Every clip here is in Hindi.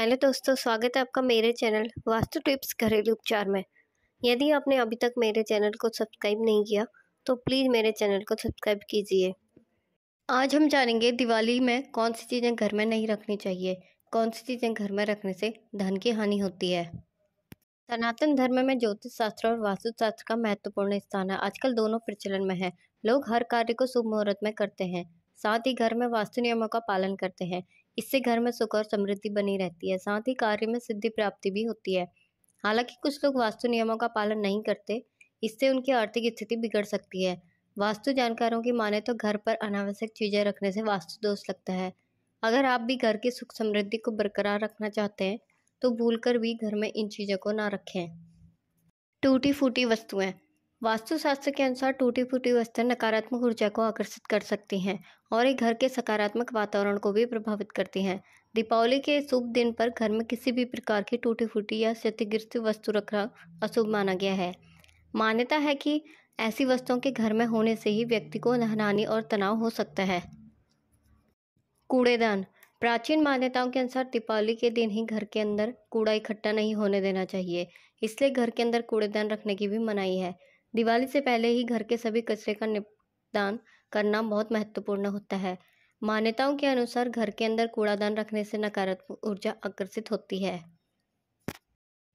हेलो तो दोस्तों स्वागत है आपका मेरे चैनल वास्तु टिप्स घरेलू उपचार में यदि आपने अभी तक मेरे चैनल को सब्सक्राइब नहीं किया तो प्लीज़ मेरे चैनल को सब्सक्राइब कीजिए आज हम जानेंगे दिवाली में कौन सी चीज़ें घर में नहीं रखनी चाहिए कौन सी चीज़ें घर में रखने से धन की हानि होती है सनातन धर्म में ज्योतिष शास्त्र और वास्तु शास्त्र का महत्वपूर्ण स्थान है आजकल दोनों प्रचलन में है लोग हर कार्य को शुभ मुहूर्त में करते हैं साथ ही घर में वास्तु नियमों का पालन करते हैं इससे घर में सुख और समृद्धि बनी रहती है साथ ही कार्य में सिद्धि प्राप्ति भी होती है हालांकि कुछ लोग वास्तु नियमों का पालन नहीं करते इससे उनकी आर्थिक स्थिति बिगड़ सकती है वास्तु जानकारों की माने तो घर पर अनावश्यक चीज़ें रखने से वास्तु दोष लगता है अगर आप भी घर की सुख समृद्धि को बरकरार रखना चाहते हैं तो भूलकर भी घर में इन चीज़ों को ना रखें टूटी फूटी वस्तुएं वास्तुशास्त्र के अनुसार टूटी फूटी वस्त्र नकारात्मक ऊर्जा को आकर्षित कर सकती हैं और एक घर के सकारात्मक वातावरण को भी प्रभावित करती हैं दीपावली के शुभ दिन पर घर में किसी भी प्रकार की टूटी फूटी या क्षतिग्रस्त वस्तु रखना अशुभ माना गया है मान्यता है कि ऐसी वस्तुओं के घर में होने से ही व्यक्ति को नहनानी और तनाव हो सकता है कूड़ेदान प्राचीन मान्यताओं के अनुसार दीपावली के दिन ही घर के अंदर कूड़ा इकट्ठा नहीं होने देना चाहिए इसलिए घर के अंदर कूड़ेदान रखने की भी मनाही है दिवाली से पहले ही घर के सभी कचरे का निपटान करना बहुत महत्वपूर्ण होता है मान्यताओं के अनुसार घर के अंदर कूड़ादान रखने से नकारात्मक ऊर्जा आकर्षित होती है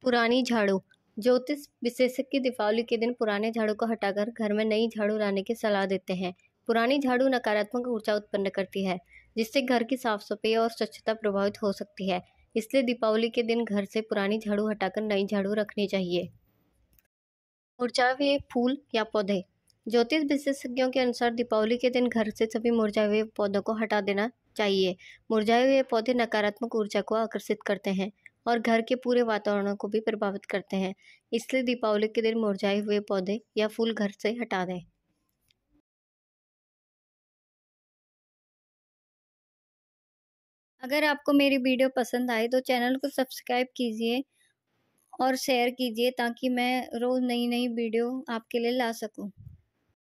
पुरानी झाड़ू ज्योतिष विशेषज्ञ दीपावली के दिन पुराने झाड़ू को हटाकर घर में नई झाड़ू लाने की सलाह देते हैं पुरानी झाड़ू नकारात्मक ऊर्जा उत्पन्न करती है जिससे घर की साफ सफाई और स्वच्छता प्रभावित हो सकती है इसलिए दीपावली के दिन घर से पुरानी झाड़ू हटाकर नई झाड़ू रखनी चाहिए मुरझाए हुए फूल या पौधे ज्योतिष विशेषज्ञों के अनुसार दीपावली के दिन घर से सभी मुरझाए हुए पौधों को हटा देना चाहिए मुरझाए हुए पौधे नकारात्मक ऊर्जा को आकर्षित करते हैं और घर के पूरे वातावरण को भी प्रभावित करते हैं इसलिए दीपावली के दिन मुरझाए हुए पौधे या फूल घर से हटा दें अगर आपको मेरी वीडियो पसंद आए तो चैनल को सब्सक्राइब कीजिए और शेयर कीजिए ताकि मैं रोज़ नई नई वीडियो आपके लिए ला सकूं